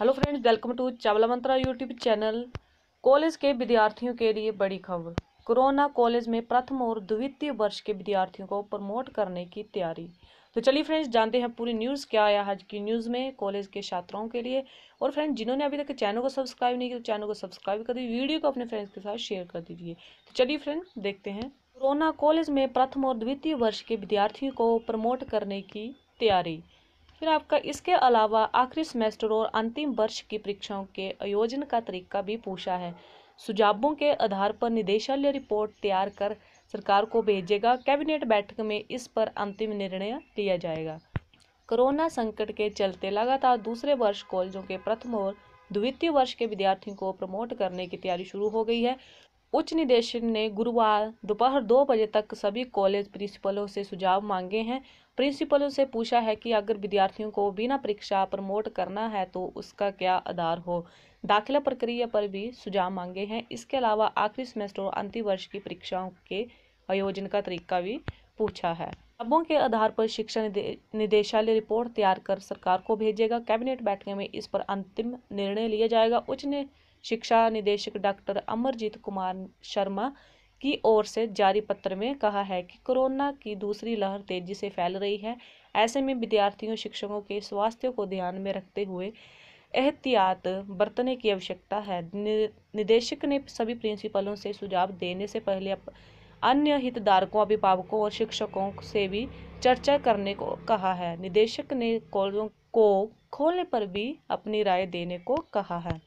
hello friends welcome to Chawla Mantra YouTube channel college के विद्यार्थियों के लिए बड़ी खबर कोरोना कॉलेज में प्रथम और द्वितीय वर्ष के विद्यार्थियों को प्रमोट करने की तैयारी तो चलिए फ्रेंड्स जानते हैं पूरी न्यूज़ क्या आया आज की न्यूज़ में कॉलेज के छात्राओं के लिए और फ्रेंड्स जिन्होंने अभी तक चैनल को सब्सक्राइब नहीं किया तो चैनल को सब्सक्राइब कर दीजिए वीडियो को अपने फ्रेंड्स के साथ शेयर कर दीजिए तो चलिए फ्रेंड देखते हैं कोरोना कॉलेज में प्रथम और द्वितीय वर्ष के विद्यार्थियों को प्रमोट करने की तैयारी फिर आपका इसके अलावा आखिरी सेमेस्टर और अंतिम वर्ष की परीक्षाओं के आयोजन का तरीका भी पूछा है सुझावों के आधार पर निदेशालय रिपोर्ट तैयार कर सरकार को भेजेगा कैबिनेट बैठक में इस पर अंतिम निर्णय लिया जाएगा कोरोना संकट के चलते लगातार दूसरे वर्ष कॉलेजों के प्रथम और द्वितीय वर्ष के विद्यार्थियों को प्रमोट करने की तैयारी शुरू हो गई है उच्च निदेशक ने गुरुवार दोपहर दो बजे तक सभी कॉलेज प्रिंसिपलों से सुझाव मांगे हैं प्रिंसिपलों से पूछा है कि अगर विद्यार्थियों को बिना परीक्षा प्रमोट करना है तो उसका क्या आधार हो दाखिला प्रक्रिया पर भी सुझाव मांगे हैं इसके अलावा आखिरी सेमेस्टर और अंतिम वर्ष की परीक्षाओं के आयोजन का तरीका भी पूछा है अबों के आधार पर शिक्षा निदेशालय रिपोर्ट तैयार कर सरकार को भेजेगा कैबिनेट बैठक में इस पर अंतिम निर्णय लिया जाएगा उच्च ने शिक्षा निदेशक डॉक्टर अमरजीत कुमार शर्मा की ओर से जारी पत्र में कहा है कि कोरोना की दूसरी लहर तेजी से फैल रही है ऐसे में विद्यार्थियों शिक्षकों के स्वास्थ्य को ध्यान में रखते हुए एहतियात बरतने की आवश्यकता है निदेशक ने सभी प्रिंसिपलों से सुझाव देने से पहले अन्य हितधारकों अभिभावकों और शिक्षकों से भी चर्चा करने को कहा है निदेशक ने कॉलेजों को खोलने पर भी अपनी राय देने को कहा है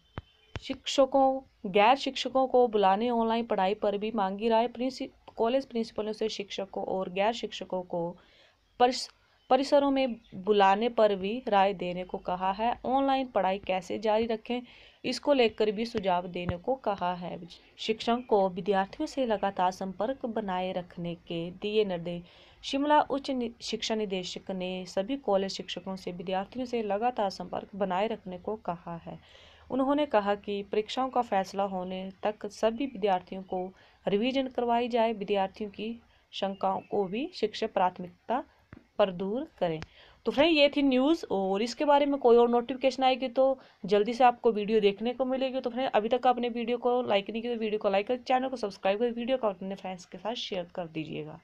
शिक्षकों गैर शिक्षकों को बुलाने ऑनलाइन पढ़ाई पर भी मांगी राय प्रिंसि कॉलेज प्रिंसिपलों से शिक्षकों और गैर शिक्षकों को परिस परिसरों में बुलाने पर भी राय देने को कहा है ऑनलाइन पढ़ाई कैसे जारी रखें इसको लेकर भी सुझाव देने को कहा है शिक्षक को विद्यार्थियों से लगातार संपर्क बनाए रखने के दिए निर्देश शिमला उच्च शिक्षा निदेशक ने सभी कॉलेज शिक्षकों से विद्यार्थियों से लगातार संपर्क बनाए रखने को कहा है उन्होंने कहा कि परीक्षाओं का फैसला होने तक सभी विद्यार्थियों को रिवीजन करवाई जाए विद्यार्थियों की शंकाओं को भी शिक्षक प्राथमिकता पर दूर करें तो फ्रेंड ये थी न्यूज़ और इसके बारे में कोई और नोटिफिकेशन आएगी तो जल्दी से आपको वीडियो देखने को मिलेगी तो फ्रेंड अभी तक आपने वीडियो को लाइक नहीं किया तो वीडियो को लाइक कर चैनल को सब्सक्राइब कर वीडियो को अपने फ्रेंड्स के साथ शेयर कर दीजिएगा